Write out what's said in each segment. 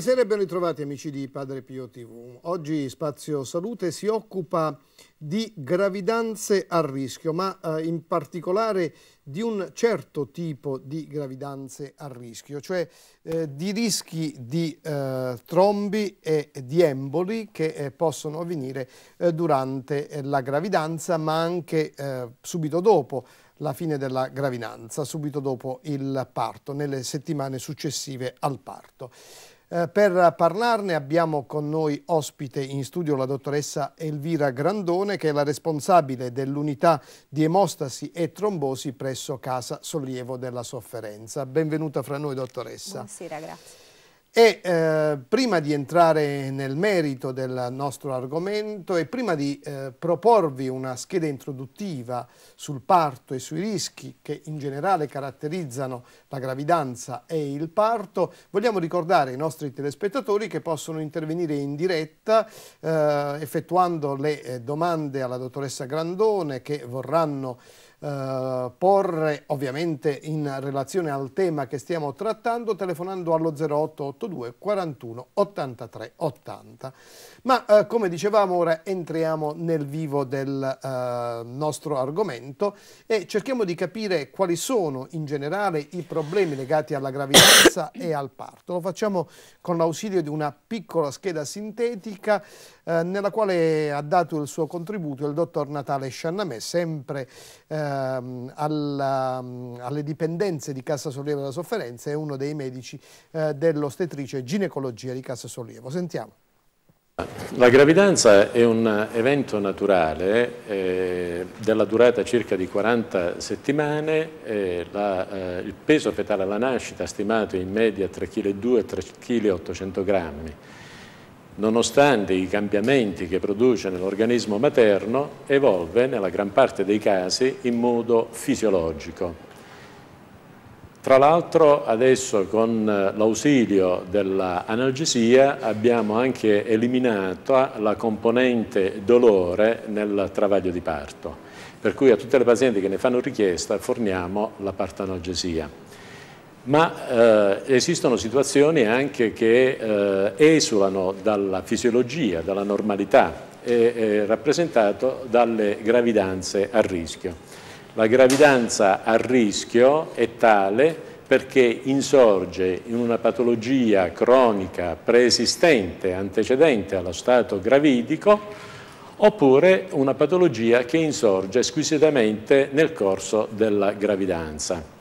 Buonasera e ben ritrovati amici di Padre Pio TV. Oggi Spazio Salute si occupa di gravidanze a rischio, ma eh, in particolare di un certo tipo di gravidanze a rischio, cioè eh, di rischi di eh, trombi e di emboli che eh, possono avvenire eh, durante eh, la gravidanza, ma anche subito dopo la fine della gravidanza, subito dopo il parto, nelle settimane successive al parto. Eh, per parlarne abbiamo con noi ospite in studio la dottoressa Elvira Grandone che è la responsabile dell'unità di emostasi e trombosi presso Casa Sollievo della Sofferenza. Benvenuta fra noi dottoressa. Buonasera, grazie. E eh, prima di entrare nel merito del nostro argomento e prima di eh, proporvi una scheda introduttiva sul parto e sui rischi che in generale caratterizzano la gravidanza e il parto, vogliamo ricordare ai nostri telespettatori che possono intervenire in diretta eh, effettuando le eh, domande alla dottoressa Grandone che vorranno eh, porre ovviamente in relazione al tema che stiamo trattando telefonando allo 0882 41 83 80. Ma eh, come dicevamo ora entriamo nel vivo del eh, nostro argomento e cerchiamo di capire quali sono in generale i problemi legati alla gravidanza e al parto. Lo facciamo con l'ausilio di una piccola scheda sintetica eh, nella quale ha dato il suo contributo il dottor Natale Sciannamè, sempre ehm, alla, mm, alle dipendenze di Cassa Sollievo della Sofferenza, è uno dei medici eh, dell'ostetrice e ginecologia di Cassa Sollievo. Sentiamo. La gravidanza è un evento naturale eh, della durata circa di 40 settimane, eh, la, eh, il peso fetale alla nascita stimato in media 3,2 kg e 3,8 kg nonostante i cambiamenti che produce nell'organismo materno, evolve nella gran parte dei casi in modo fisiologico. Tra l'altro adesso con eh, l'ausilio dell'analgesia abbiamo anche eliminato la componente dolore nel travaglio di parto, per cui a tutte le pazienti che ne fanno richiesta forniamo la partanalgesia ma eh, esistono situazioni anche che eh, esulano dalla fisiologia, dalla normalità, e, eh, rappresentato dalle gravidanze a rischio. La gravidanza a rischio è tale perché insorge in una patologia cronica preesistente, antecedente allo stato gravidico, oppure una patologia che insorge squisitamente nel corso della gravidanza.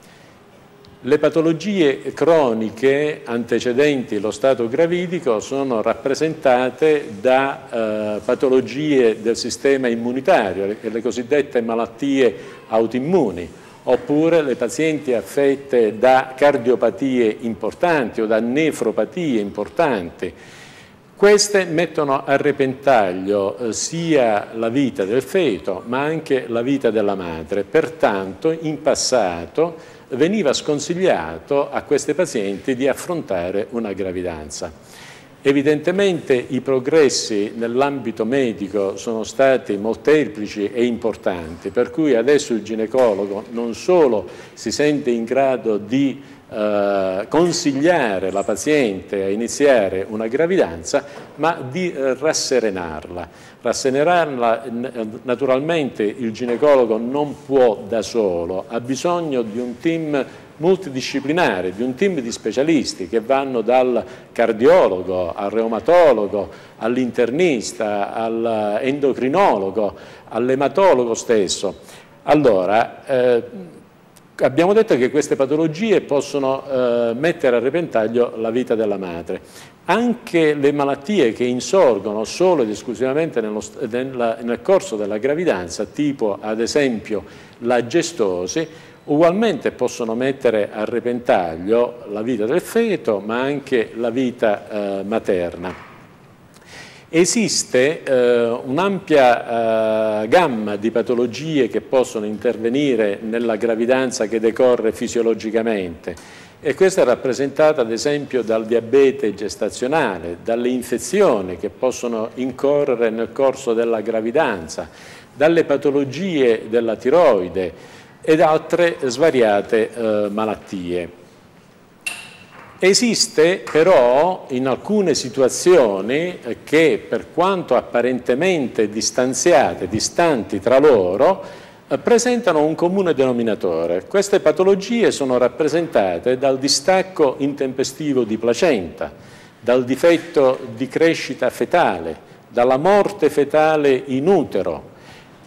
Le patologie croniche antecedenti lo stato gravidico sono rappresentate da eh, patologie del sistema immunitario, le, le cosiddette malattie autoimmuni, oppure le pazienti affette da cardiopatie importanti o da nefropatie importanti. Queste mettono a repentaglio eh, sia la vita del feto ma anche la vita della madre, pertanto in passato veniva sconsigliato a queste pazienti di affrontare una gravidanza. Evidentemente i progressi nell'ambito medico sono stati molteplici e importanti, per cui adesso il ginecologo non solo si sente in grado di eh, consigliare la paziente a iniziare una gravidanza, ma di eh, rasserenarla. Rassenerarla, naturalmente il ginecologo non può da solo, ha bisogno di un team multidisciplinare, di un team di specialisti che vanno dal cardiologo al reumatologo, all'internista, all'endocrinologo, eh, all'ematologo stesso. Allora, eh, Abbiamo detto che queste patologie possono eh, mettere a repentaglio la vita della madre. Anche le malattie che insorgono solo ed esclusivamente nello, nella, nel corso della gravidanza, tipo ad esempio la gestosi, ugualmente possono mettere a repentaglio la vita del feto ma anche la vita eh, materna. Esiste eh, un'ampia eh, gamma di patologie che possono intervenire nella gravidanza che decorre fisiologicamente e questa è rappresentata ad esempio dal diabete gestazionale, dalle infezioni che possono incorrere nel corso della gravidanza, dalle patologie della tiroide ed altre svariate eh, malattie. Esiste però in alcune situazioni che per quanto apparentemente distanziate, distanti tra loro, presentano un comune denominatore. Queste patologie sono rappresentate dal distacco intempestivo di placenta, dal difetto di crescita fetale, dalla morte fetale in utero,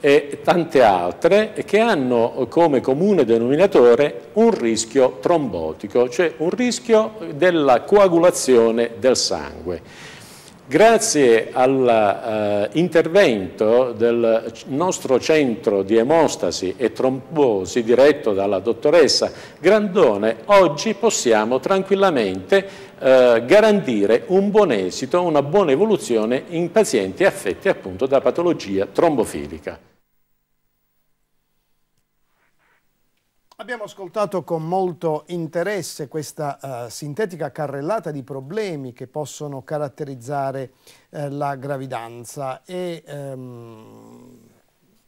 e tante altre che hanno come comune denominatore un rischio trombotico, cioè un rischio della coagulazione del sangue. Grazie all'intervento eh, del nostro centro di emostasi e trombosi diretto dalla dottoressa Grandone, oggi possiamo tranquillamente eh, garantire un buon esito, una buona evoluzione in pazienti affetti appunto da patologia trombofilica. Abbiamo ascoltato con molto interesse questa uh, sintetica carrellata di problemi che possono caratterizzare uh, la gravidanza e um,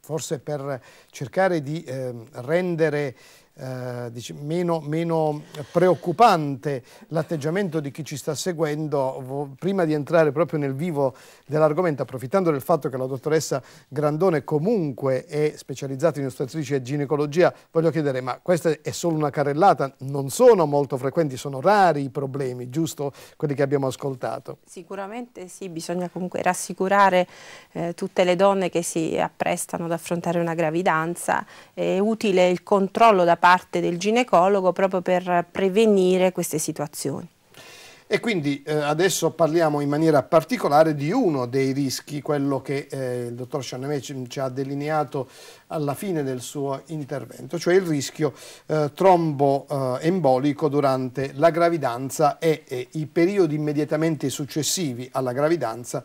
forse per cercare di uh, rendere eh, dice, meno, meno, preoccupante l'atteggiamento di chi ci sta seguendo, prima di entrare proprio nel vivo dell'argomento, approfittando del fatto che la dottoressa Grandone comunque è specializzata in ostatrice e ginecologia, voglio chiedere, ma questa è solo una carrellata? Non sono molto frequenti, sono rari i problemi, giusto quelli che abbiamo ascoltato? Sicuramente sì, bisogna comunque rassicurare eh, tutte le donne che si apprestano ad affrontare una gravidanza, è utile il controllo da parte del ginecologo proprio per prevenire queste situazioni. E quindi eh, adesso parliamo in maniera particolare di uno dei rischi, quello che eh, il dottor Scianname ci, ci, ha delineato alla fine del suo intervento, cioè il rischio eh, tromboembolico eh, durante la gravidanza e, e i periodi immediatamente successivi alla gravidanza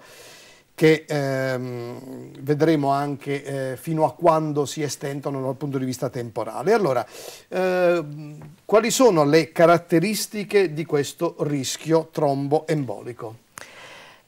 che ehm, vedremo anche eh, fino a quando si estendono dal punto di vista temporale. Allora, eh, quali sono le caratteristiche di questo rischio tromboembolico?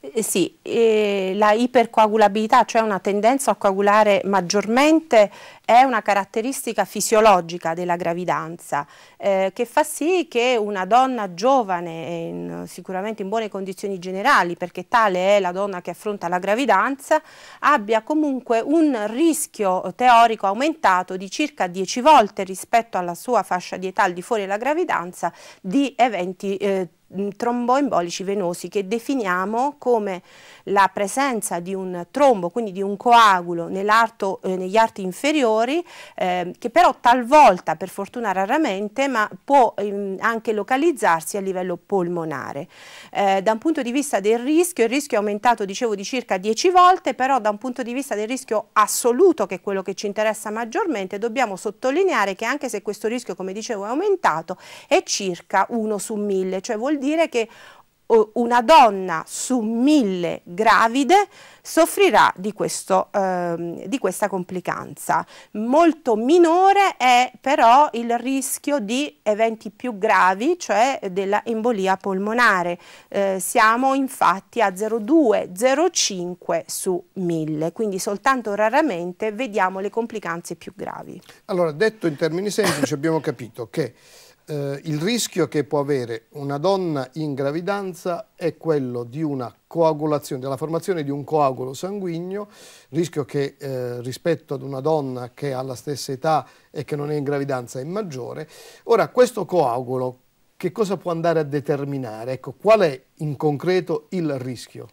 Eh, sì, eh, la ipercoagulabilità, cioè una tendenza a coagulare maggiormente, è una caratteristica fisiologica della gravidanza eh, che fa sì che una donna giovane, in, sicuramente in buone condizioni generali, perché tale è la donna che affronta la gravidanza, abbia comunque un rischio teorico aumentato di circa 10 volte rispetto alla sua fascia di età al di fuori della gravidanza di eventi eh, Mm, tromboembolici venosi che definiamo come la presenza di un trombo, quindi di un coagulo eh, negli arti inferiori, eh, che però talvolta, per fortuna raramente, ma può ehm, anche localizzarsi a livello polmonare. Eh, da un punto di vista del rischio, il rischio è aumentato, dicevo, di circa 10 volte, però da un punto di vista del rischio assoluto, che è quello che ci interessa maggiormente, dobbiamo sottolineare che anche se questo rischio, come dicevo, è aumentato, è circa 1 su 1000, cioè vuol dire che una donna su mille gravide soffrirà di, questo, ehm, di, questa complicanza. Molto minore è però il rischio di eventi più gravi, cioè della embolia polmonare. Eh, siamo infatti a 0,2-0,5 su 1000, quindi soltanto raramente vediamo le complicanze più gravi. Allora, detto in termini semplici, abbiamo capito che eh, il rischio che può avere una donna in gravidanza è quello di una coagulazione, della formazione di un coagulo sanguigno, rischio che eh, rispetto ad una donna che ha la stessa età e che non è in gravidanza è maggiore. Ora, questo coagulo che cosa può andare a determinare? Ecco, qual è in concreto il rischio?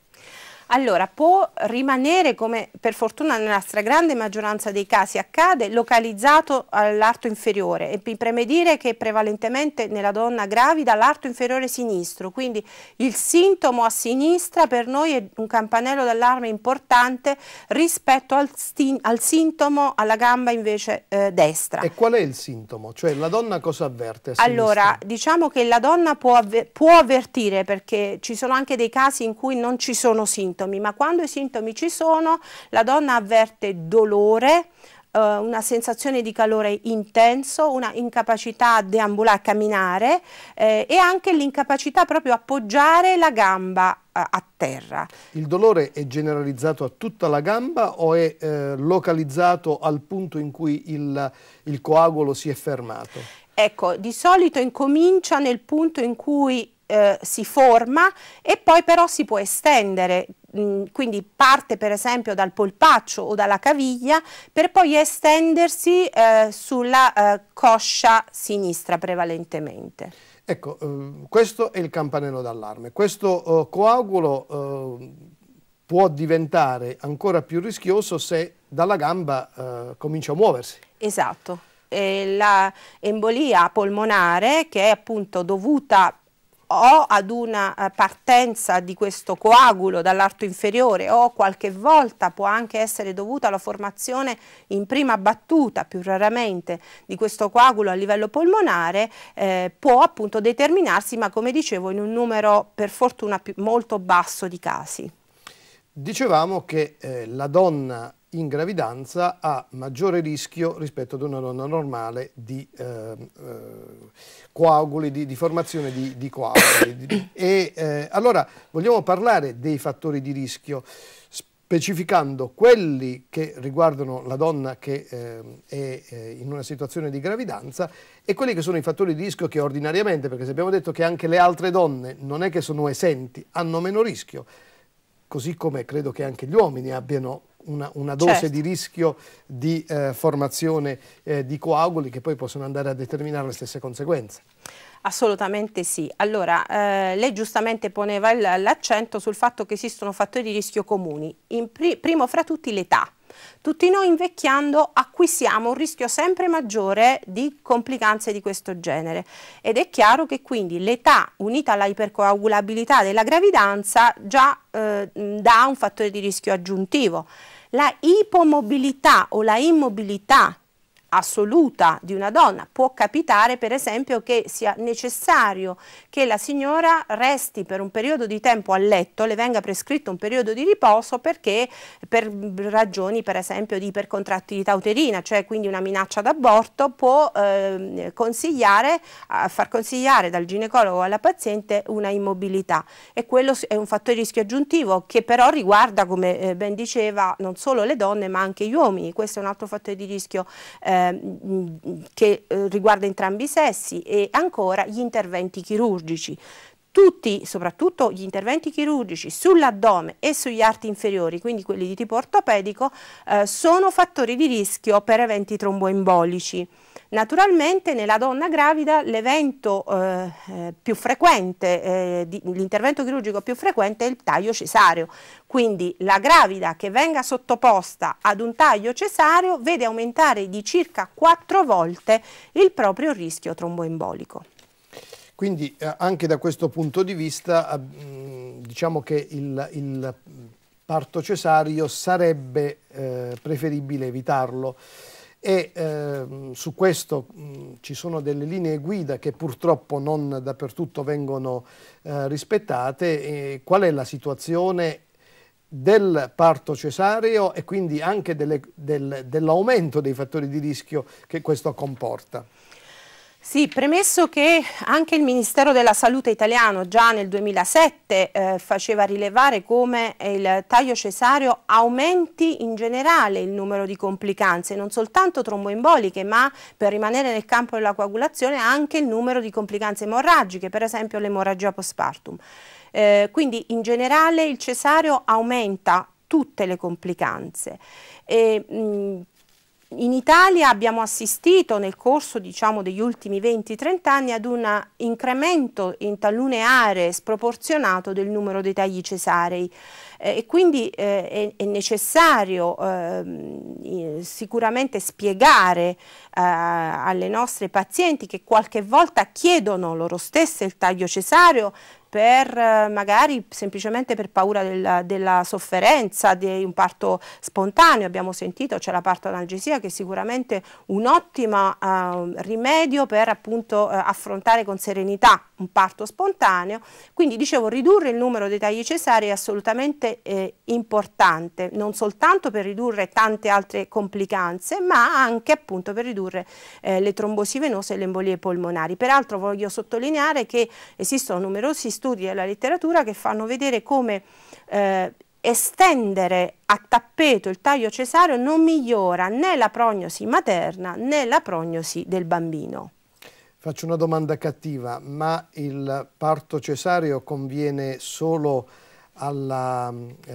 allora può rimanere, come per fortuna nella stragrande maggioranza dei casi accade, localizzato all'arto inferiore e mi preme dire che prevalentemente nella donna gravida l'arto inferiore sinistro, quindi il sintomo a sinistra per noi è un campanello d'allarme importante rispetto al, al, sintomo alla gamba invece eh, destra. E qual è il sintomo? Cioè la donna cosa avverte? allora diciamo che la donna può, avver può avvertire perché ci sono anche dei casi in cui non ci sono sintomi sintomi, ma quando i sintomi ci sono la donna avverte dolore, eh, una sensazione di calore intenso, una incapacità a deambulare, a camminare eh, e anche l'incapacità proprio a appoggiare la gamba a, eh, a terra. Il dolore è generalizzato a tutta la gamba o è eh, localizzato al punto in cui il, il coagulo si è fermato? Ecco, di solito incomincia nel punto in cui eh, si forma e poi però si può estendere, mm, quindi parte per esempio dal polpaccio o dalla caviglia per poi estendersi eh, sulla eh, coscia sinistra prevalentemente. Ecco, eh, questo è il campanello d'allarme. Questo eh, coagulo eh, può diventare ancora più rischioso se dalla gamba comincia a muoversi. Esatto eh, l'embolia polmonare che è appunto dovuta o ad una eh, partenza di questo coagulo dall'arto inferiore o qualche volta può anche essere dovuta alla formazione in prima battuta più raramente di questo coagulo a livello polmonare eh, può appunto determinarsi ma come dicevo in un numero per fortuna più, molto basso di casi. Dicevamo che eh, la donna in gravidanza ha maggiore rischio rispetto ad una donna normale di eh, eh, coaguli, di, di, formazione di, di coaguli. e, eh, allora vogliamo parlare dei fattori di rischio specificando quelli che riguardano la donna che ehm, eh, è in una situazione di gravidanza e quelli che sono i fattori di rischio che ordinariamente, perché se abbiamo detto che anche le altre donne non è che sono esenti, hanno meno rischio, così come credo che anche gli uomini abbiano una, una dose certo. di rischio di eh, formazione eh, di coaguli che poi possono andare a determinare le stesse conseguenze. Assolutamente sì. Allora, eh, lei giustamente poneva l'accento sul fatto che esistono fattori di rischio comuni, pri primo fra tutti l'età. Tutti noi invecchiando acquisiamo un rischio sempre maggiore di complicanze di questo genere ed è chiaro che quindi l'età unita alla ipercoagulabilità della gravidanza già eh, dà un fattore di rischio aggiuntivo la ipomobilità o la immobilità assoluta di una donna. Può capitare per esempio che sia necessario che la signora resti per un periodo di tempo a letto, le venga prescritto un periodo di riposo perché per ragioni per esempio di ipercontrattività uterina, cioè quindi una minaccia d'aborto, può eh, consigliare, far consigliare dal ginecologo alla paziente una immobilità e quello è un fattore di rischio aggiuntivo che però riguarda come eh, ben diceva non solo le donne ma anche gli uomini, questo è un altro fattore di rischio eh, Ehm, che eh, riguarda entrambi i sessi e ancora gli interventi chirurgici. Tutti, soprattutto gli interventi chirurgici sull'addome e sugli arti inferiori, quindi quelli di tipo ortopedico, eh, sono fattori di rischio per eventi tromboembolici. Naturalmente nella donna gravida l'evento eh, eh più frequente, eh, l'intervento chirurgico più frequente è il taglio cesareo, quindi la gravida che venga sottoposta ad un taglio cesareo vede aumentare di circa 4 volte il proprio rischio tromboembolico. Quindi eh, anche da questo punto di vista eh, diciamo che il, il parto cesareo sarebbe preferibile evitarlo e eh, su questo mh, ci sono delle linee guida che purtroppo non dappertutto vengono eh, rispettate. E qual è la situazione del parto cesareo e quindi anche delle, del, dell'aumento dei fattori di rischio che questo comporta? Sì, premesso che anche il Ministero della Salute italiano già nel 2007 eh, faceva rilevare come il taglio cesareo aumenti in generale il numero di complicanze, non soltanto tromboemboliche, ma per rimanere nel campo della coagulazione anche il numero di complicanze emorragiche, per esempio l'emorragia postpartum. Eh, quindi in generale il cesareo aumenta tutte le complicanze. E, mh, in Italia abbiamo assistito nel corso diciamo, degli ultimi 20-30 anni ad un incremento in talune aree sproporzionato del numero dei tagli cesarei eh, e quindi eh, è, è, necessario eh, sicuramente spiegare eh, alle nostre pazienti che qualche volta chiedono loro stesse il taglio cesareo per eh, magari semplicemente per paura del, della sofferenza di un parto spontaneo, abbiamo sentito c'è la parto analgesia che è sicuramente un ottimo eh, rimedio per appunto eh, affrontare con serenità un parto spontaneo, quindi dicevo ridurre il numero dei tagli cesarei è assolutamente eh, importante, non soltanto per ridurre tante altre complicanze, ma anche appunto per ridurre eh, le trombosi venose e le embolie polmonari. Peraltro voglio sottolineare che esistono numerosi studi studi la letteratura che fanno vedere come eh, estendere a tappeto il taglio cesareo non migliora né la prognosi materna né la prognosi del bambino. Faccio una domanda cattiva, ma il parto cesareo conviene solo alla, eh,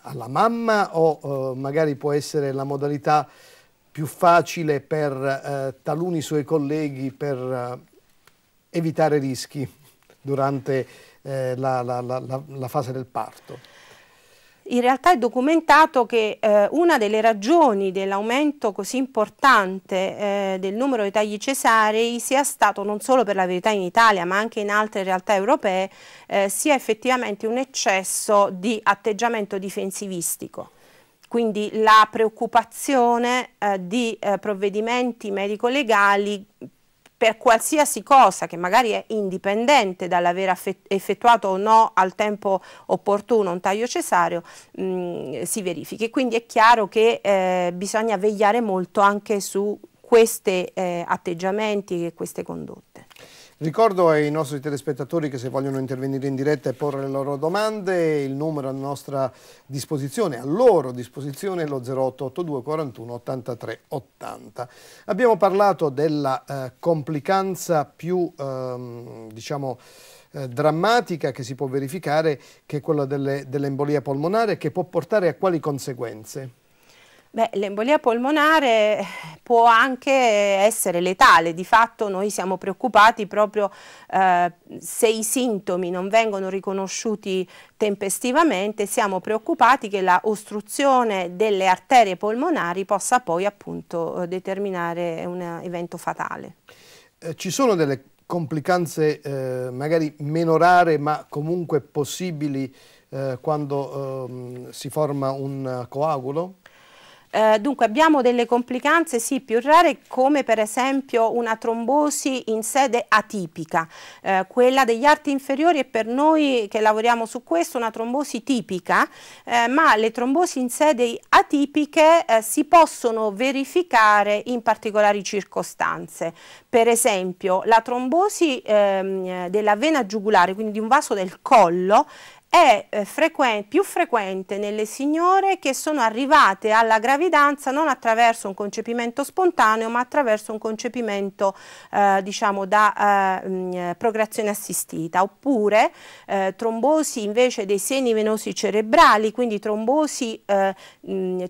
alla mamma o eh, magari può essere la modalità più facile per eh, taluni suoi colleghi per eh, evitare rischi? durante eh, la, la, la, la fase del parto? In realtà è documentato che eh, una delle ragioni dell'aumento così importante eh, del numero di tagli cesarei sia stato non solo per la verità in Italia ma anche in altre realtà europee eh, sia effettivamente un eccesso di atteggiamento difensivistico. Quindi la preoccupazione eh, di eh, provvedimenti medico-legali per qualsiasi cosa che magari è indipendente dall'aver effettuato o no al tempo opportuno un taglio cesareo mh, mm, si verifichi. Quindi è chiaro che eh, bisogna vegliare molto anche su questi eh, atteggiamenti e queste condotte. Ricordo ai nostri telespettatori che se vogliono intervenire in diretta e porre le loro domande, il numero a nostra disposizione, a loro disposizione è lo 0882 41 83 80. Abbiamo parlato della eh, complicanza più, ehm, diciamo, eh, drammatica che si può verificare, che è quella dell'embolia dell polmonare, che può portare a quali conseguenze? l'embolia polmonare eh, può anche essere letale, di fatto noi siamo preoccupati proprio eh, se i sintomi non vengono riconosciuti tempestivamente, siamo preoccupati che la ostruzione delle arterie polmonari possa poi appunto determinare un evento fatale. Eh, ci sono delle complicanze eh, magari meno rare ma comunque possibili eh, quando ehm, si forma un coagulo? Eh, dunque abbiamo delle complicanze sì più rare come per esempio una trombosi in sede atipica, eh, quella degli arti inferiori è per noi che lavoriamo su questo una trombosi tipica, eh, ma le trombosi in sede atipiche eh, si possono verificare in particolari circostanze, per esempio la trombosi ehm, della vena giugulare, quindi di un vaso del collo, è eh, frequen più frequente nelle signore che sono arrivate alla gravidanza non attraverso un concepimento spontaneo ma attraverso un concepimento eh, diciamo da eh, mm, procreazione assistita oppure eh, trombosi invece dei seni venosi cerebrali quindi trombosi mh, eh, mm,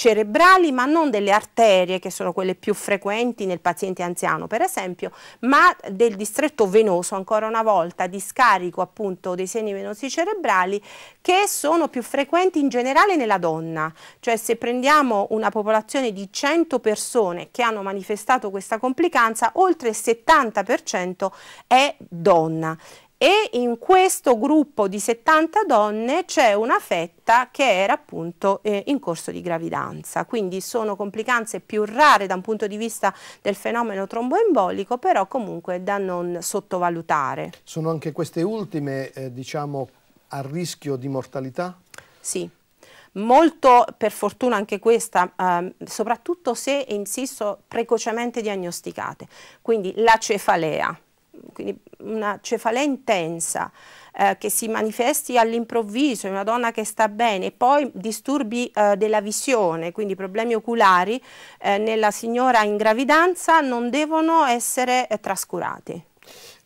cerebrali, ma non delle arterie, che sono quelle più frequenti nel paziente anziano, per esempio, ma del distretto venoso, ancora una volta, di scarico appunto dei segni venosi cerebrali, che sono più frequenti in generale nella donna. Cioè se prendiamo una popolazione di 100 persone che hanno manifestato questa complicanza, oltre il 70% è donna e in questo gruppo di 70 donne c'è una fetta che era appunto eh, in corso di gravidanza, quindi sono complicanze più rare da un punto di vista del fenomeno tromboembolico, però comunque da non sottovalutare. Sono anche queste ultime, eh, diciamo, a rischio di mortalità? Sì. Molto per fortuna anche questa, eh, soprattutto se, insisto, precocemente diagnosticate, quindi la cefalea, quindi una cefalea intensa eh, che si manifesti all'improvviso in una donna che sta bene, e poi disturbi eh, della visione, quindi problemi oculari eh, nella signora in gravidanza non devono essere eh, trascurati.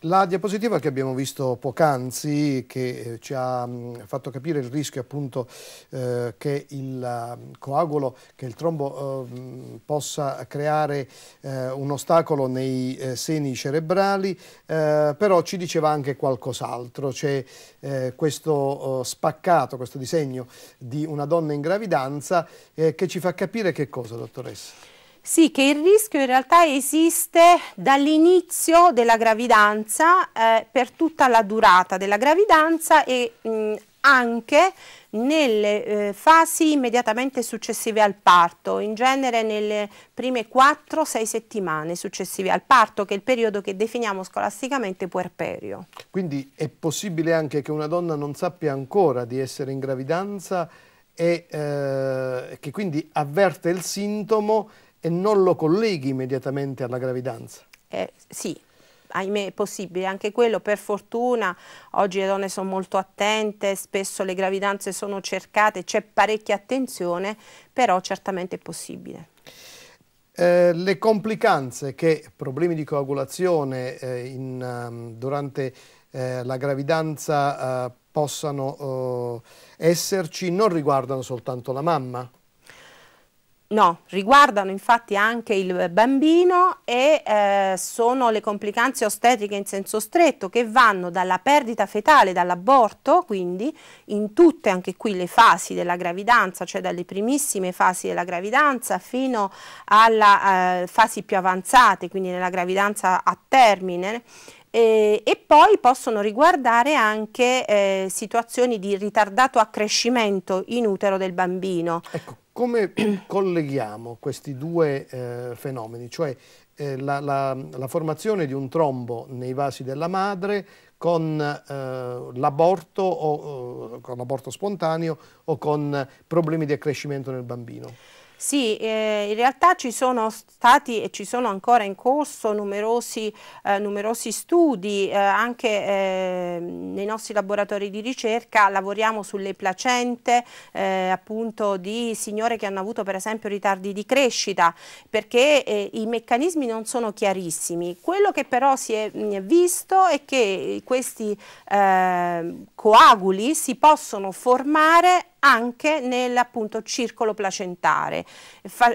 La diapositiva che abbiamo visto poc'anzi, che eh, ci ha mh, mm, fatto capire il rischio appunto eh, che il uh, coagulo, che il trombo eh, mm, possa creare eh, un ostacolo nei eh, seni cerebrali, eh, però ci diceva anche qualcos'altro. C'è cioè, questo oh, spaccato, questo disegno di una donna in gravidanza che ci fa capire che cosa, dottoressa? Sì, che il rischio in realtà esiste dall'inizio della gravidanza eh, per tutta la durata della gravidanza e mh, mm, anche nelle eh, fasi immediatamente successive al parto, in genere nelle prime 4-6 settimane successive al parto, che è il periodo che definiamo scolasticamente puerperio. Quindi è possibile anche che una donna non sappia ancora di essere in gravidanza e eh, che quindi avverte il sintomo e non lo colleghi immediatamente alla gravidanza. Eh, sì, ahimè è possibile anche quello, per fortuna oggi le donne sono molto attente, spesso le gravidanze sono cercate, c'è parecchia attenzione, però certamente è possibile. Eh, le complicanze che problemi di coagulazione eh, in, ehm, durante eh, la gravidanza eh, possano oh, esserci non riguardano soltanto la mamma? No, riguardano infatti anche il bambino e eh, sono le complicanze ostetriche in senso stretto che vanno dalla perdita fetale, dall'aborto, quindi in tutte anche qui le fasi della gravidanza, cioè dalle primissime fasi della gravidanza fino alle eh, fasi più avanzate, quindi nella gravidanza a termine, e, e poi possono riguardare anche eh, situazioni di ritardato accrescimento in utero del bambino. Ecco, come colleghiamo questi due eh, fenomeni, cioè eh, la, la, la, formazione di un trombo nei vasi della madre con eh, l'aborto spontaneo o con problemi di accrescimento nel bambino? Sì, eh, in realtà ci sono stati e ci sono ancora in corso numerosi, eh, numerosi studi, eh, anche ehm, nei nostri laboratori di ricerca lavoriamo sulle placente eh, appunto di signore che hanno avuto per esempio ritardi di crescita perché eh, i meccanismi non sono chiarissimi. Quello che però si è mm, visto è che questi ehm, coaguli si possono formare anche nel circolo placentare,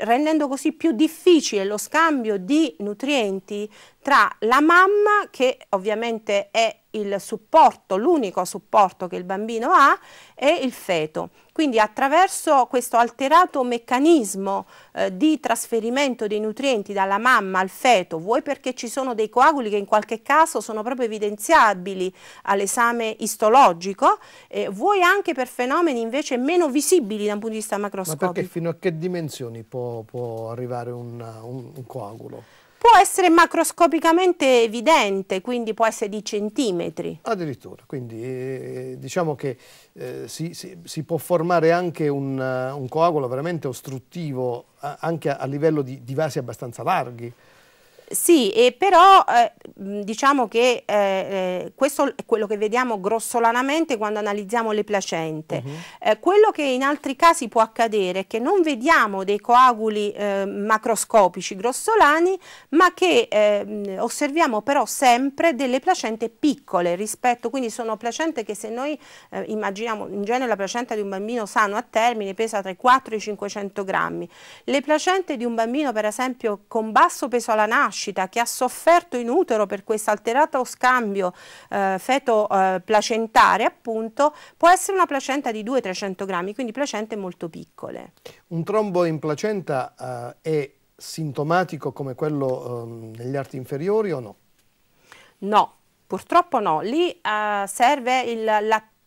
rendendo così più difficile lo scambio di nutrienti tra la mamma che ovviamente è il supporto, l'unico supporto che il bambino ha è il feto. Quindi attraverso questo alterato meccanismo eh, di trasferimento dei nutrienti dalla mamma al feto, vuoi perché ci sono dei coaguli che in qualche caso sono proprio evidenziabili all'esame istologico, eh, vuoi anche per fenomeni invece meno visibili da un punto di vista macroscopico. Ma perché fino a che dimensioni può, può arrivare un, un, un coagulo? può essere macroscopicamente evidente, quindi può essere di centimetri. Addirittura, quindi eh, diciamo che eh, si, si, si, può formare anche un, eh, un coagulo veramente ostruttivo anche a, a livello di, di vasi abbastanza larghi. Sì, e però eh, diciamo che eh, eh, questo è quello che vediamo grossolanamente quando analizziamo le placente. Uh mhm. -huh. eh, quello che in altri casi può accadere è che non vediamo dei coaguli eh, macroscopici grossolani, ma che ehm, osserviamo però sempre delle placente piccole rispetto, quindi sono placente che se noi eh, immaginiamo, in genere la placenta di un bambino sano a termine pesa tra i 400 e i 500 grammi, le placente di un bambino per esempio con basso peso alla nascita, nascita che ha sofferto in utero per questo alterato scambio eh, feto eh, placentare appunto può essere una placenta di 200-300 grammi, quindi placente molto piccole. Un trombo in placenta eh, è sintomatico come quello ehm, negli arti inferiori o no? No, Purtroppo no, lì uh, serve il,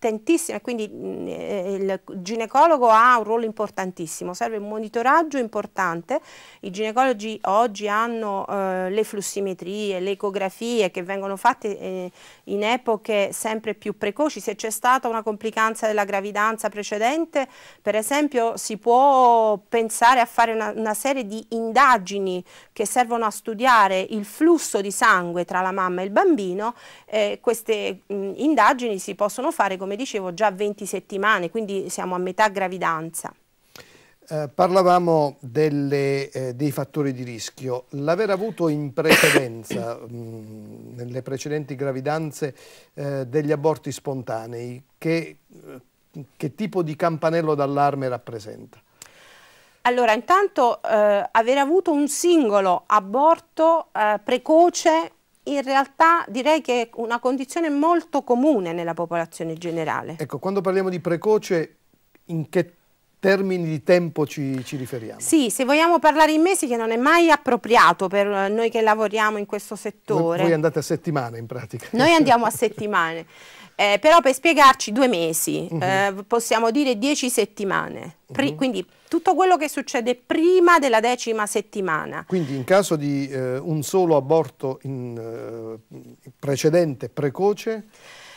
importantissima, quindi mm, eh, il ginecologo ha un ruolo importantissimo, serve un monitoraggio importante, i ginecologi oggi hanno eh, le flussimetrie, le ecografie che vengono fatte eh, in epoche sempre più precoci, se c'è stata una complicanza della gravidanza precedente per esempio si può pensare a fare una, una serie di indagini che servono a studiare il flusso di sangue tra la mamma e il bambino, eh, queste mh, mm, indagini si possono fare come come dicevo, già 20 settimane, quindi siamo a metà gravidanza. Eh, parlavamo delle, eh, dei fattori di rischio. L'aver avuto in precedenza, mh, mm, nelle precedenti gravidanze, eh, degli aborti spontanei, che, eh, che tipo di campanello d'allarme rappresenta? Allora, intanto eh, aver avuto un singolo aborto eh, precoce in realtà direi che è una condizione molto comune nella popolazione generale. Ecco, quando parliamo di precoce, in che termini di tempo ci, ci, riferiamo? Sì, se vogliamo parlare in mesi che non è mai appropriato per eh, noi che lavoriamo in questo settore. Voi andate a settimane in pratica. Noi andiamo a settimane. Eh, però per spiegarci due mesi, uh mhm. -huh. eh, possiamo dire dieci settimane, Pri uh mhm. -huh. quindi tutto quello che succede prima della decima settimana. Quindi in caso di eh, un solo aborto in, eh, precedente precoce?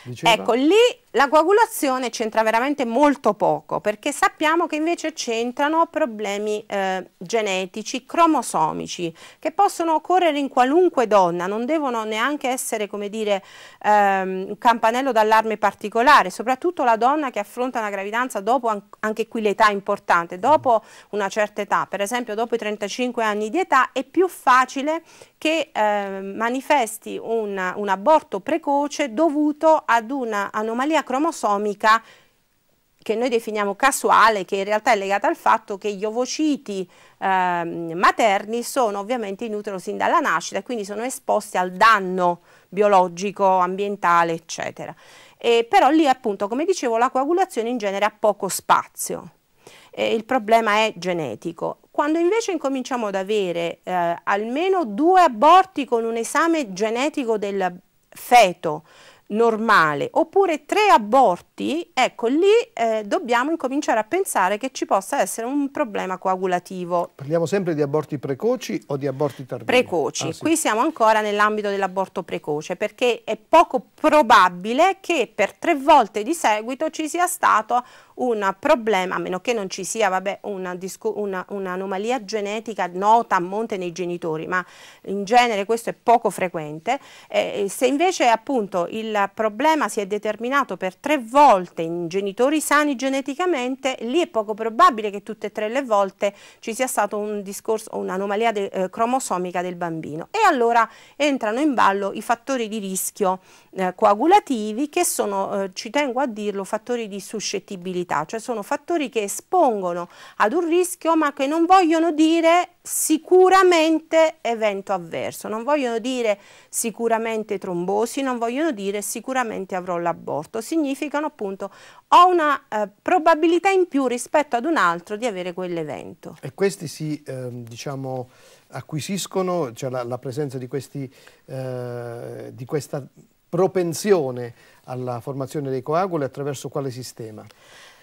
Diceva? Ecco, lì la coagulazione c'entra veramente molto poco perché sappiamo che invece c'entrano problemi eh, genetici, cromosomici, che possono occorrere in qualunque donna, non devono neanche essere come dire ehm, un campanello d'allarme particolare, soprattutto la donna che affronta una gravidanza dopo an anche qui l'età importante, dopo una certa età, per esempio dopo i 35 anni di età è più facile che eh, manifesti un, un aborto precoce dovuto ad una anomalia cromosomica che noi definiamo casuale, che in realtà è legata al fatto che gli ovociti eh, materni sono ovviamente in utero sin dalla nascita e quindi sono esposti al danno biologico, ambientale, eccetera. E però lì appunto, come dicevo, la coagulazione in genere ha poco spazio. E il problema è genetico. Quando invece incominciamo ad avere eh, almeno due aborti con un esame genetico del feto, normale oppure tre aborti tutti, ecco lì eh, dobbiamo incominciare a pensare che ci possa essere un problema coagulativo. Parliamo sempre di aborti precoci o di aborti tardivi? Precoci, ah, sì. qui siamo ancora nell'ambito dell'aborto precoce perché è poco probabile che per tre volte di seguito ci sia stato un problema, a meno che non ci sia un'anomalia una, un genetica nota a monte nei genitori, ma in genere questo è poco frequente. Eh, se invece appunto il problema si è determinato per tre volte volte in genitori sani geneticamente, lì è poco probabile che tutte e tre le volte ci sia stato un discorso, o un'anomalia de, eh, cromosomica del bambino. E allora entrano in ballo i fattori di rischio eh, coagulativi che sono, eh, ci tengo a dirlo, fattori di suscettibilità, cioè sono fattori che espongono ad un rischio ma che non vogliono dire sicuramente evento avverso, non vogliono dire sicuramente trombosi, non vogliono dire sicuramente avrò l'aborto, significano appunto ho una eh, probabilità in più rispetto ad un altro di avere quell'evento. E questi si eh, diciamo acquisiscono, cioè la, la presenza di, questi, eh, di questa propensione alla formazione dei coaguli attraverso quale sistema?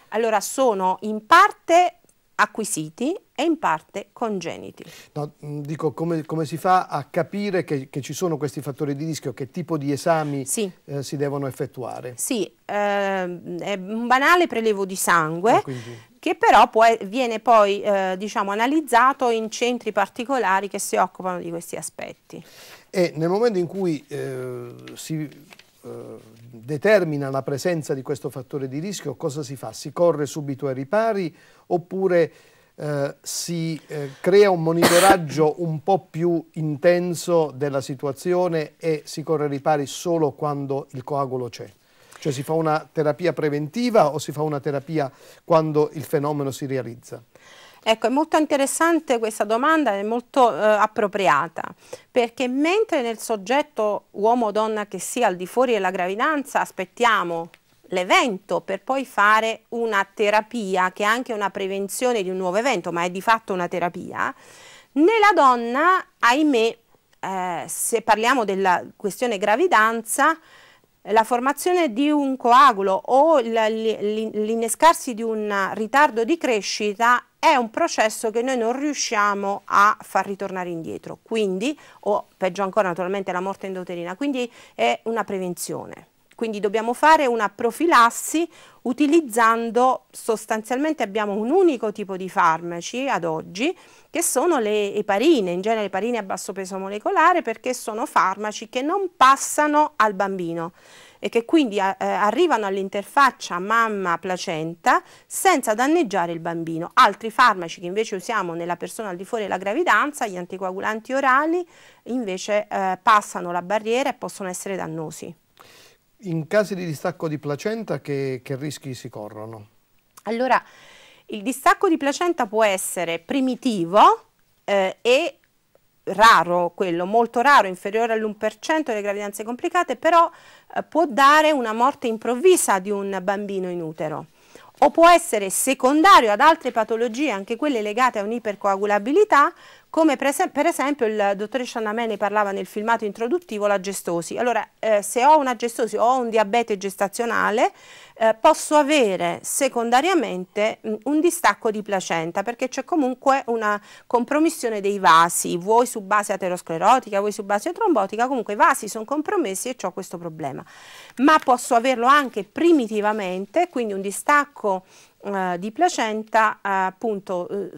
Allora sono in parte acquisiti e in parte congeniti. No, mm, dico, come, come, si fa a capire che, che, ci sono questi fattori di rischio, che tipo di esami sì. eh, si devono effettuare? Sì, ehm, è un banale prelevo di sangue, ah, che però può, viene poi eh, diciamo, analizzato in centri particolari che si occupano di questi aspetti. E nel momento in cui eh, si eh, determina la presenza di questo fattore di rischio, cosa si fa? Si corre subito ai ripari oppure eh, si eh, crea un monitoraggio un po' più intenso della situazione e si corre ai ripari solo quando il coagulo c'è? Cioè si fa una terapia preventiva o si fa una terapia quando il fenomeno si realizza? Ecco, è molto interessante questa domanda, è molto eh, appropriata, perché mentre nel soggetto uomo o donna che sia al di fuori della gravidanza aspettiamo l'evento per poi fare una terapia che è anche una prevenzione di un nuovo evento, ma è di fatto una terapia, nella donna, ahimè, eh, se parliamo della questione gravidanza, la formazione di un coagulo o l'innescarsi di un ritardo di crescita è un processo che noi non riusciamo a far ritornare indietro, quindi, o peggio ancora naturalmente la morte endoterina, quindi è una prevenzione. Quindi dobbiamo fare una profilassi utilizzando sostanzialmente abbiamo un unico tipo di farmaci ad oggi che sono le eparine, in genere eparine a basso peso molecolare perché sono farmaci che non passano al bambino e che quindi eh, arrivano all'interfaccia mamma-placenta senza danneggiare il bambino. Altri farmaci che invece usiamo nella persona al di fuori della gravidanza, gli anticoagulanti orali, invece eh, passano la barriera e possono essere dannosi. In caso di distacco di placenta che, che rischi si corrono? Allora, il distacco di placenta può essere primitivo eh, e raro quello, molto raro, inferiore all'1% delle gravidanze complicate, però eh, può dare una morte improvvisa di un bambino in utero o può essere secondario ad altre patologie, anche quelle legate a un'ipercoagulabilità, come per, esempio, per esempio il dottore Sciannamè ne parlava nel filmato introduttivo, la gestosi. Allora, eh, se ho una gestosi o un diabete gestazionale, eh, posso avere secondariamente mh, mm, un distacco di placenta, perché c'è comunque una compromissione dei vasi, vuoi su base aterosclerotica, vuoi su base trombotica, comunque i vasi sono compromessi e ho questo problema. Ma posso averlo anche primitivamente, quindi un distacco eh, di placenta eh, appunto eh,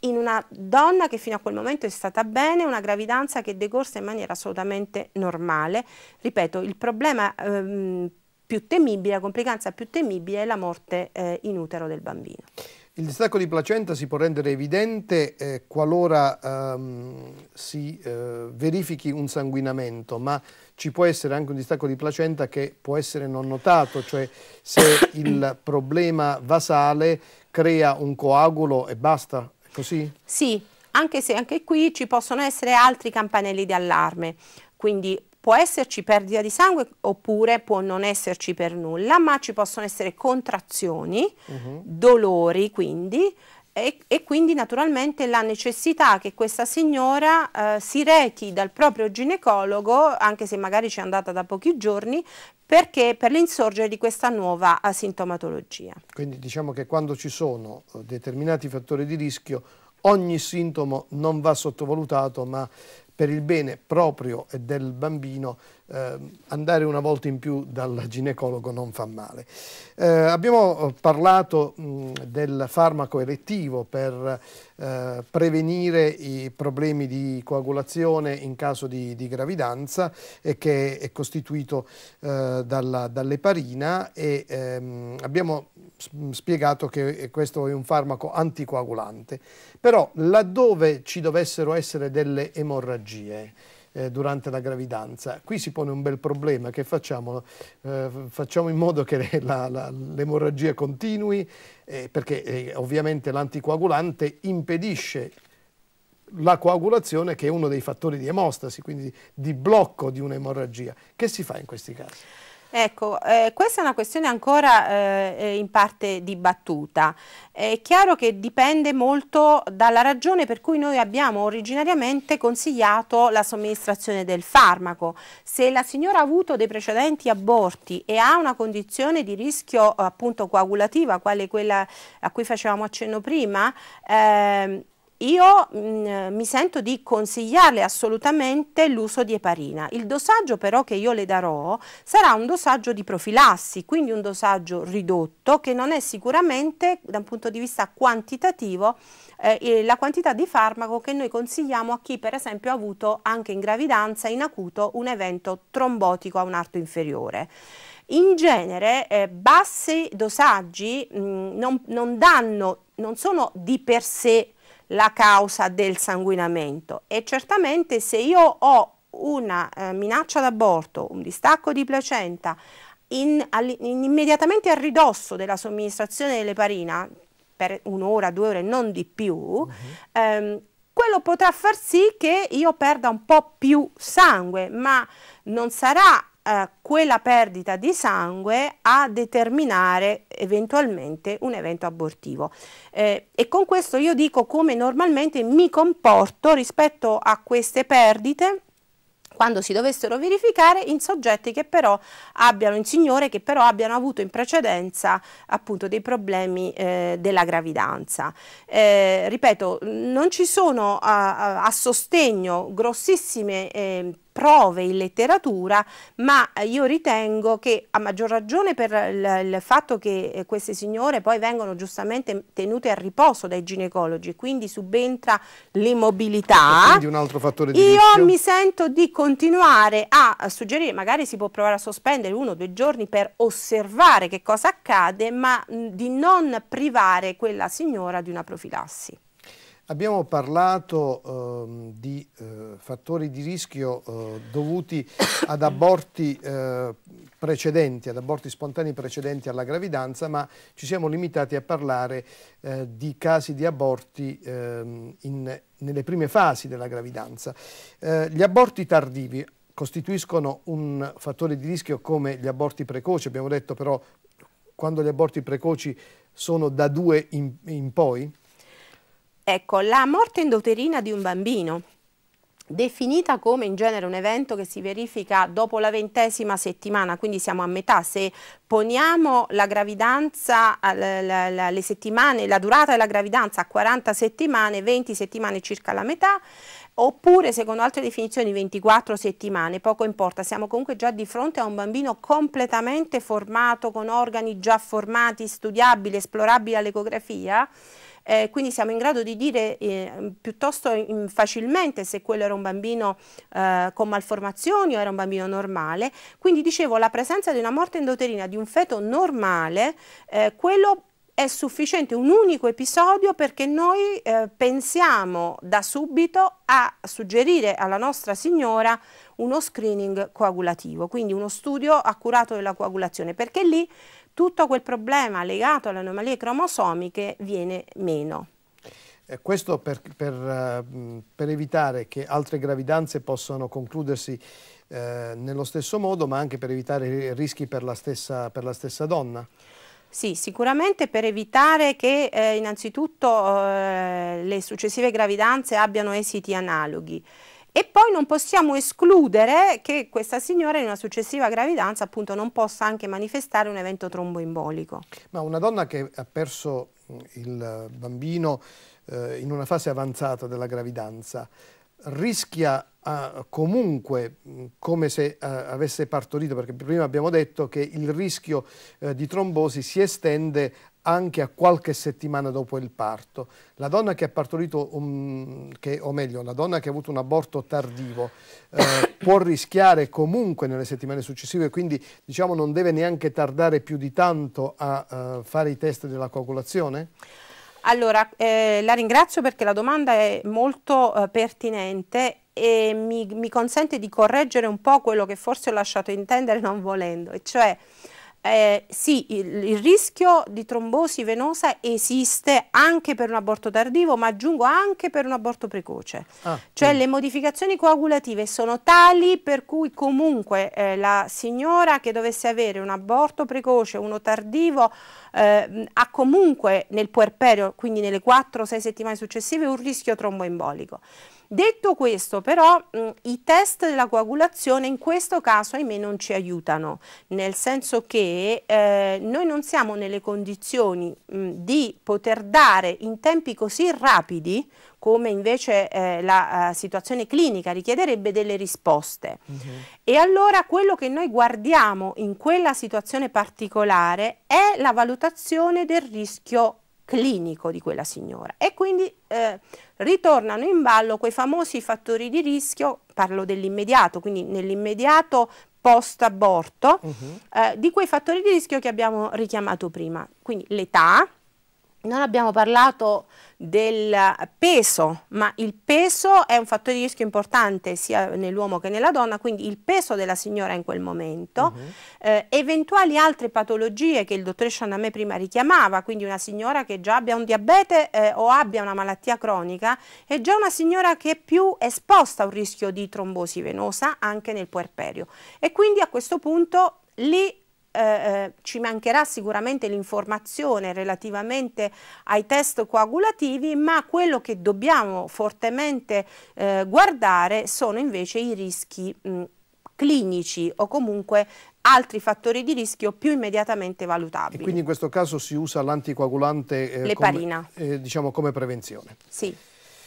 in una donna che fino a quel momento è stata bene, una gravidanza che è decorsa in maniera assolutamente normale. Ripeto, il problema ehm, più temibile, la complicanza più temibile è la morte in utero del bambino. Il distacco di placenta si può rendere evidente eh, qualora ehm, si eh, verifichi un sanguinamento, ma ci può essere anche un distacco di placenta che può essere non notato, cioè se il problema vasale crea un coagulo e basta, è così? Sì, anche se anche qui ci possono essere altri campanelli di allarme, quindi Può esserci perdita di sangue oppure può non esserci per nulla, ma ci possono essere contrazioni, uh mhm. -huh. dolori quindi, e, e, quindi naturalmente la necessità che questa signora eh, si rechi dal proprio ginecologo, anche se magari ci è andata da pochi giorni, perché per l'insorgere di questa nuova asintomatologia. Quindi diciamo che quando ci sono eh, determinati fattori di rischio, ogni sintomo non va sottovalutato, ma per il bene proprio e del bambino eh, andare una volta in più dal ginecologo non fa male. Eh, abbiamo eh, parlato mh, del farmaco elettivo per eh, prevenire i problemi di coagulazione in caso di, di gravidanza e eh, che è costituito eh, dalla, dall'eparina e ehm, abbiamo spiegato che questo è un farmaco anticoagulante. Però laddove ci dovessero essere delle emorragie, eh, durante la gravidanza. Qui si pone un bel problema, che facciamo? Eh, facciamo in modo che l'emorragia continui, eh, perché eh, ovviamente l'anticoagulante impedisce la coagulazione che è uno dei fattori di emostasi, quindi di blocco di un'emorragia. Che si fa in questi casi? Ecco, eh, questa è una questione ancora eh, eh, in parte dibattuta. È chiaro che dipende molto dalla ragione per cui noi abbiamo originariamente consigliato la somministrazione del farmaco. Se la signora ha avuto dei precedenti aborti e ha una condizione di rischio appunto coagulativa, quale quella a cui facevamo accenno prima, ehm, io mh, mm, mi sento di consigliarle assolutamente l'uso di eparina. Il dosaggio però che io le darò sarà un dosaggio di profilassi, quindi un dosaggio ridotto che non è sicuramente da un punto di vista quantitativo eh, la quantità di farmaco che noi consigliamo a chi per esempio ha avuto anche in gravidanza in acuto un evento trombotico a un arto inferiore. In genere eh, bassi dosaggi mh, mm, non, non, danno, non sono di per sé la causa del sanguinamento e certamente se io ho una eh, minaccia d'aborto, un distacco di placenta in, all, in, immediatamente a ridosso della somministrazione dell'eparina per un'ora, due ore, non di più, uh mm-hmm. -huh. ehm, quello potrà far sì che io perda un po' più sangue, ma non sarà eh, quella perdita di sangue a determinare eventualmente un evento abortivo. Eh, e con questo io dico come normalmente mi comporto rispetto a queste perdite quando si dovessero verificare in soggetti che però abbiano, in signore che però abbiano avuto in precedenza appunto dei problemi eh, della gravidanza. Eh, ripeto, non ci sono a, a, a sostegno grossissime eh, prove in letteratura, ma io ritengo che a maggior ragione per il, il fatto che eh, queste signore poi vengono giustamente tenute a riposo dai ginecologi, quindi subentra l'immobilità. Quindi un altro fattore di Io rischio. mi sento di continuare a suggerire, magari si può provare a sospendere uno o due giorni per osservare che cosa accade, ma di non privare quella signora di una profilassi. Abbiamo parlato eh, di eh, fattori di rischio eh, dovuti ad aborti eh, precedenti, ad aborti spontanei precedenti alla gravidanza, ma ci siamo limitati a parlare eh, di casi di aborti ehm, in, nelle prime fasi della gravidanza. Eh, gli aborti tardivi costituiscono un fattore di rischio come gli aborti precoci, abbiamo detto però quando gli aborti precoci sono da due in, in poi? Ecco, la morte endoterina di un bambino, definita come in genere un evento che si verifica dopo la ventesima settimana, quindi siamo a metà, se poniamo la gravidanza, le settimane, la durata della gravidanza a 40 settimane, 20 settimane circa la metà, oppure secondo altre definizioni 24 settimane, poco importa, siamo comunque già di fronte a un bambino completamente formato, con organi già formati, studiabili, esplorabili all'ecografia, eh, quindi siamo in grado di dire eh, piuttosto in, facilmente se quello era un bambino eh, con malformazioni o era un bambino normale, quindi dicevo la presenza di una morte endoterina di un feto normale, eh, quello è sufficiente un unico episodio perché noi eh, pensiamo da subito a suggerire alla nostra signora uno screening coagulativo, quindi uno studio accurato della coagulazione, perché lì tutto quel problema legato alle anomalie cromosomiche viene meno. questo per, per, per, evitare che altre gravidanze possano concludersi eh, nello stesso modo, ma anche per evitare rischi per la stessa, per la stessa donna? Sì, sicuramente per evitare che eh, innanzitutto eh, le successive gravidanze abbiano esiti analoghi. E poi non possiamo escludere che questa signora in una successiva gravidanza appunto non possa anche manifestare un evento tromboembolico. Ma una donna che ha perso mm, il bambino eh, in una fase avanzata della gravidanza rischia a, ah, comunque mm, come se a, eh, avesse partorito, perché prima abbiamo detto che il rischio eh, di trombosi si estende anche a qualche settimana dopo il parto. La donna che ha partorito, um, che, o meglio, la donna che ha avuto un aborto tardivo eh, può rischiare comunque nelle settimane successive, quindi diciamo non deve neanche tardare più di tanto a uh, fare i test della coagulazione? Allora, eh, la ringrazio perché la domanda è molto eh, pertinente e mi, mi consente di correggere un po' quello che forse ho lasciato intendere non volendo, e cioè eh, sì, il, il, rischio di trombosi venosa esiste anche per un aborto tardivo, ma aggiungo anche per un aborto precoce. Ah, cioè sì. le modificazioni coagulative sono tali per cui comunque eh, la signora che dovesse avere un aborto precoce, uno tardivo, eh, ha comunque nel puerperio, quindi nelle 4-6 settimane successive, un rischio tromboembolico. Detto questo però mm, i test della coagulazione in questo caso ahimè non ci aiutano, nel senso che eh, noi non siamo nelle condizioni mh, mm, di poter dare in tempi così rapidi come invece eh, la uh, situazione clinica richiederebbe delle risposte. Uh mhm. -huh. E allora quello che noi guardiamo in quella situazione particolare è la valutazione del rischio clinico di quella signora e quindi eh, ritornano in ballo quei famosi fattori di rischio, parlo dell'immediato, quindi nell'immediato post aborto, uh mhm. -huh. eh, di quei fattori di rischio che abbiamo richiamato prima, quindi l'età, non abbiamo parlato del peso, ma il peso è un fattore di rischio importante sia nell'uomo che nella donna, quindi il peso della signora in quel momento, uh-huh. eh, eventuali altre patologie che il dottor Scianamè prima richiamava, quindi una signora che già abbia un diabete eh, o abbia una malattia cronica, è già una signora che è più esposta a un rischio di trombosi venosa anche nel puerperio e quindi a questo punto lì eh, eh, ci mancherà sicuramente l'informazione relativamente ai test coagulativi, ma quello che dobbiamo fortemente eh, guardare sono invece i rischi mh, clinici o comunque altri fattori di rischio più immediatamente valutabili. E quindi in questo caso si usa l'anticoagulante eh, come, eh, diciamo come prevenzione. Sì.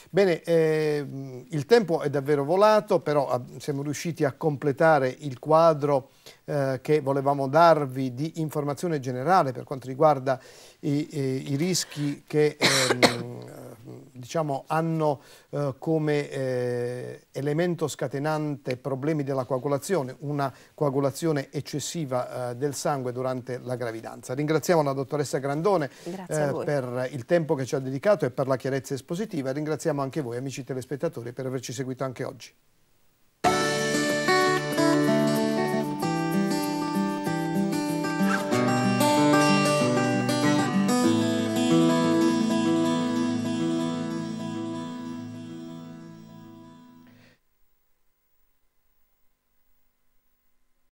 Bene, eh, il tempo è davvero volato, però ah, siamo riusciti a completare il quadro eh, che volevamo darvi di informazione generale per quanto riguarda i, i rischi che ehm, eh, diciamo, hanno eh, come eh, elemento scatenante problemi della coagulazione, una coagulazione eccessiva eh, del sangue durante la gravidanza. Ringraziamo la dottoressa Grandone eh, per il tempo che ci ha dedicato e per la chiarezza espositiva. Ringraziamo anche voi amici telespettatori per averci seguito anche oggi.